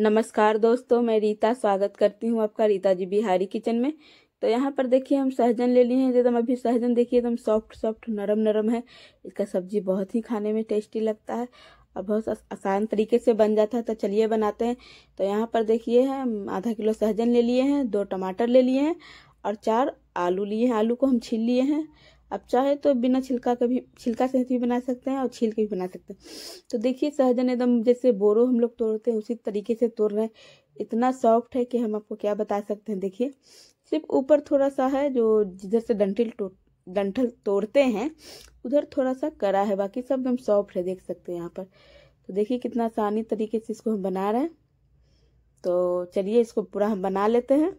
नमस्कार दोस्तों मैं रीता स्वागत करती हूँ आपका रीता जी बिहारी किचन में तो यहाँ पर देखिए हम सहजन ले लिए हैं एकदम अभी सहजन देखिए एकदम सॉफ्ट सॉफ्ट नरम नरम है इसका सब्जी बहुत ही खाने में टेस्टी लगता है और बहुत आसान तरीके से बन जाता है तो चलिए बनाते हैं तो यहाँ पर देखिए हम आधा किलो सहजन ले लिए हैं दो टमाटर ले लिए हैं और चार आलू लिए हैं आलू को हम छील लिए हैं आप चाहे तो बिना छिलका का भी छिलका सहित भी बना सकते हैं और छील के भी बना सकते हैं तो देखिए सहजन एकदम जैसे बोरो हम लोग तोड़ते हैं उसी तरीके से तोड़ रहे हैं इतना सॉफ्ट है कि हम आपको क्या बता सकते हैं देखिए सिर्फ ऊपर थोड़ा सा है जो जिधर से डंठिल डंठल तोड़ते हैं उधर थोड़ा सा कड़ा है बाकी सब एकदम सॉफ्ट है देख सकते हैं यहाँ पर तो देखिए कितना आसानी तरीके से इसको हम बना रहे हैं तो चलिए इसको पूरा हम बना लेते हैं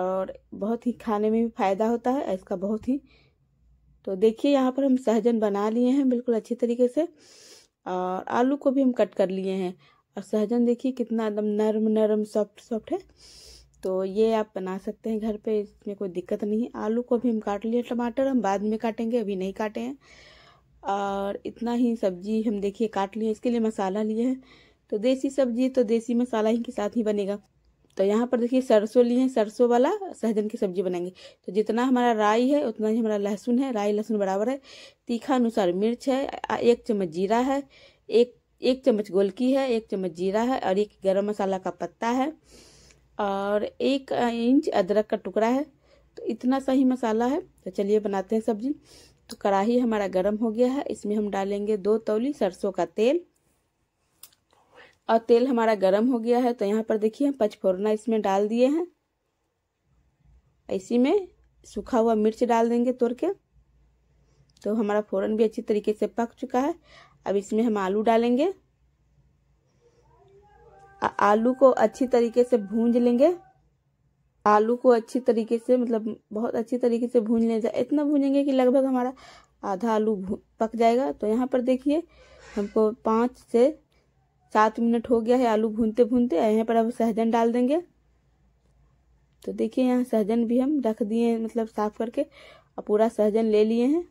और बहुत ही खाने में भी फ़ायदा होता है इसका बहुत ही तो देखिए यहाँ पर हम सहजन बना लिए हैं बिल्कुल अच्छी तरीके से और आलू को भी हम कट कर लिए हैं और सहजन देखिए कितना एकदम नरम नरम सॉफ्ट सॉफ्ट है तो ये आप बना सकते हैं घर पे इसमें कोई दिक्कत नहीं है आलू को भी हम काट लिए टमाटर हम बाद में काटेंगे अभी नहीं काटे हैं और इतना ही सब्जी हम देखिए काट लिए इसके लिए मसाला लिए हैं तो देसी सब्जी तो देसी मसाला ही के साथ ही बनेगा तो यहाँ पर देखिए सरसों लिए सरसों वाला सहजन की सब्जी बनाएंगे तो जितना हमारा राई है उतना ही हमारा लहसुन है राई लहसुन बराबर है तीखा अनुसार मिर्च है एक चम्मच जीरा है एक एक चम्मच गोलकी है एक चम्मच जीरा है और एक गरम मसाला का पत्ता है और एक इंच अदरक का टुकड़ा है तो इतना सा ही मसाला है तो चलिए बनाते हैं सब्जी तो कढ़ाही हमारा गर्म हो गया है इसमें हम डालेंगे दो तौली सरसों का तेल और तेल हमारा गर्म हो गया है तो यहाँ पर देखिए हम पचफोरना इसमें डाल दिए हैं इसी में सूखा हुआ मिर्च डाल देंगे तोड़ के तो हमारा फोरन भी अच्छी तरीके से पक चुका है अब इसमें हम आलू डालेंगे आलू को अच्छी तरीके से भूंज लेंगे आलू को अच्छी तरीके से मतलब बहुत अच्छी तरीके से भून ले जाए इतना भूनेंगे कि लगभग हमारा आधा आलू पक जाएगा तो यहाँ पर देखिए हमको पाँच से सात मिनट हो गया है आलू भूनते भूनते यहाँ पर अब सहजन डाल देंगे तो देखिए यहाँ सहजन भी हम रख दिए हैं मतलब साफ करके और पूरा सहजन ले लिए हैं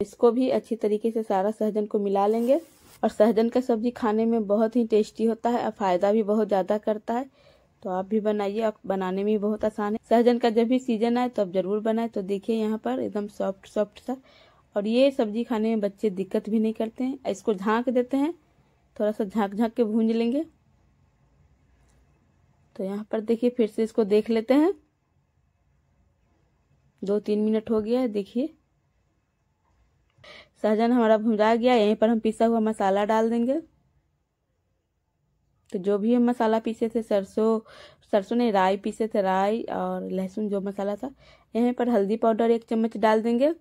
इसको भी अच्छी तरीके से सारा सहजन को मिला लेंगे और सहजन का सब्जी खाने में बहुत ही टेस्टी होता है और फ़ायदा भी बहुत ज़्यादा करता है तो आप भी बनाइए और बनाने में बहुत आसान है सहजन का जब भी सीजन आए तो आप ज़रूर बनाए तो देखिए यहाँ पर एकदम सॉफ्ट सॉफ्ट सा और ये सब्जी खाने में बच्चे दिक्कत भी नहीं करते हैं इसको झांक देते हैं थोड़ा सा झाँक झाँक के भूंज लेंगे तो यहाँ पर देखिए फिर से इसको देख लेते हैं दो तीन मिनट हो गया है देखिए सहजन हमारा भुंजा गया यहीं पर हम पिसा हुआ मसाला डाल देंगे तो जो भी हम मसाला पीसे थे सरसों सरसों ने राई पीसे थे राई और लहसुन जो मसाला था यहीं पर हल्दी पाउडर एक चम्मच डाल देंगे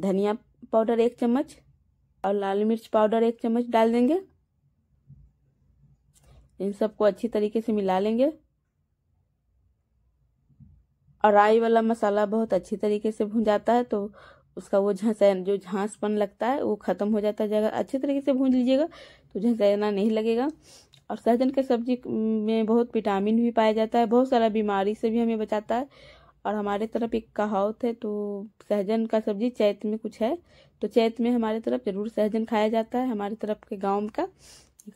धनिया पाउडर एक चम्मच और लाल मिर्च पाउडर एक चम्मच डाल देंगे इन सबको अच्छी तरीके से मिला लेंगे और राई वाला मसाला बहुत अच्छी तरीके से भून जाता है तो उसका वो झंसैन जो झांसपन लगता है वो ख़त्म हो जाता जाएगा अच्छे तरीके से भून लीजिएगा तो झंसैना नहीं लगेगा और सहजन के सब्जी में बहुत विटामिन भी पाया जाता है बहुत सारा बीमारी से भी हमें बचाता है और हमारे तरफ एक कहावत है तो सहजन का सब्जी चैत में कुछ है तो चैत में हमारे तरफ जरूर सहजन खाया जाता है हमारे तरफ के गाँव का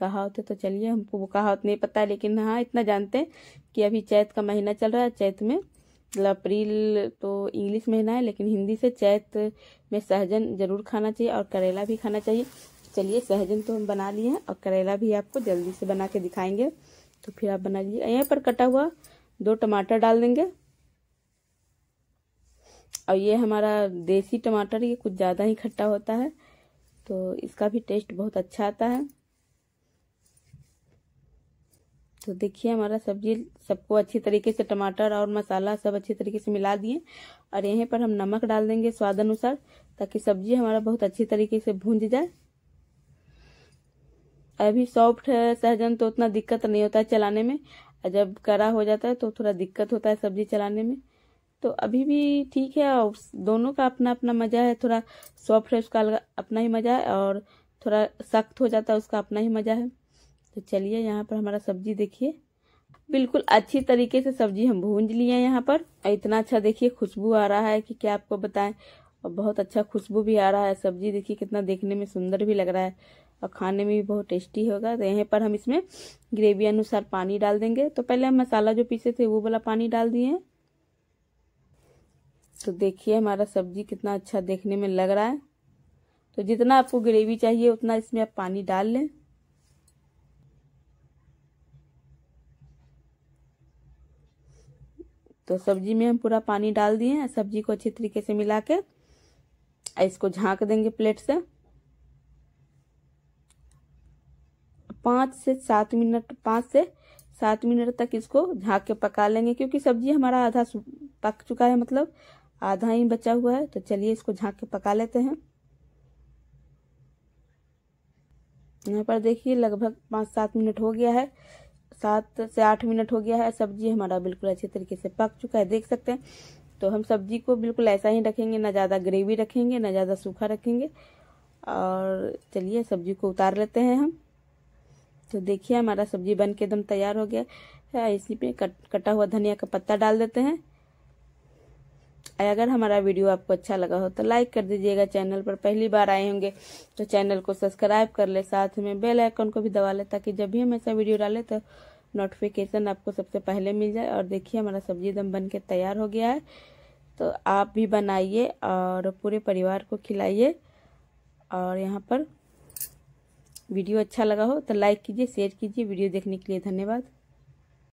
कहावत है तो चलिए हमको वो कहावत नहीं पता लेकिन हाँ इतना जानते हैं कि अभी चैत का महीना चल रहा है चैत में मतलब अप्रैल तो इंग्लिश महीना है लेकिन हिंदी से चैत में सहजन जरूर खाना चाहिए और करेला भी खाना चाहिए चलिए सहजन तो हम बना लिए हैं और करेला भी आपको जल्दी से बना के दिखाएंगे तो फिर आप बना लीजिए यहीं पर कटा हुआ दो टमाटर डाल देंगे और ये हमारा देसी टमाटर ये कुछ ज़्यादा ही खट्टा होता है तो इसका भी टेस्ट बहुत अच्छा आता है तो देखिए हमारा सब्जी सबको अच्छी तरीके से टमाटर और मसाला सब अच्छी तरीके से मिला दिए और यहीं पर हम नमक डाल देंगे स्वाद अनुसार ताकि सब्जी हमारा बहुत अच्छी तरीके से भूंज जाए अभी सॉफ्ट है सहजन तो उतना दिक्कत नहीं होता है चलाने में और जब कड़ा हो जाता है तो थोड़ा दिक्कत होता है सब्जी चलाने में तो अभी भी ठीक है और दोनों का अपना अपना मज़ा है थोड़ा सॉफ्ट है उसका अपना ही मज़ा है और थोड़ा सख्त हो जाता है उसका अपना ही मज़ा है तो चलिए यहाँ पर हमारा सब्जी देखिए बिल्कुल अच्छी तरीके से सब्जी हम भूंज लिए यहाँ पर और इतना अच्छा देखिए खुशबू आ रहा है कि क्या आपको बताएं और बहुत अच्छा खुशबू भी आ रहा है सब्जी देखिए कितना देखने में सुंदर भी लग रहा है और खाने में भी बहुत टेस्टी होगा तो यहाँ पर हम इसमें ग्रेवी अनुसार पानी डाल देंगे तो पहले हम मसाला जो पीसे थे वो वाला पानी डाल दिए हैं तो देखिए हमारा सब्जी कितना अच्छा देखने में लग रहा है तो जितना आपको ग्रेवी चाहिए उतना इसमें आप पानी डाल लें तो सब्जी में हम पूरा पानी डाल दिए हैं सब्जी को अच्छी तरीके से मिला के इसको झाँक देंगे प्लेट से पाँच से सात मिनट पाँच से सात मिनट तक इसको झाँक के पका लेंगे क्योंकि सब्जी हमारा आधा पक चुका है मतलब आधा ही बचा हुआ है तो चलिए इसको झाँक के पका लेते हैं यहाँ पर देखिए लगभग पाँच सात मिनट हो गया है सात से आठ मिनट हो गया है सब्जी हमारा बिल्कुल अच्छे तरीके से पक चुका है देख सकते हैं तो हम सब्जी को बिल्कुल ऐसा ही रखेंगे ना ज़्यादा ग्रेवी रखेंगे ना ज़्यादा सूखा रखेंगे और चलिए सब्जी को उतार लेते हैं हम तो देखिए हमारा सब्जी बन के एकदम तैयार हो गया है इसी पे कट, कटा हुआ धनिया का पत्ता डाल देते हैं अगर हमारा वीडियो आपको अच्छा लगा हो तो लाइक कर दीजिएगा चैनल पर पहली बार आए होंगे तो चैनल को सब्सक्राइब कर ले साथ में बेल आइकन को भी दबा लें ताकि जब भी हम ऐसा वीडियो डालें तो नोटिफिकेशन आपको सबसे पहले मिल जाए और देखिए हमारा सब्जी दम बन के तैयार हो गया है तो आप भी बनाइए और पूरे परिवार को खिलाइए और यहाँ पर वीडियो अच्छा लगा हो तो लाइक कीजिए शेयर कीजिए वीडियो देखने के लिए धन्यवाद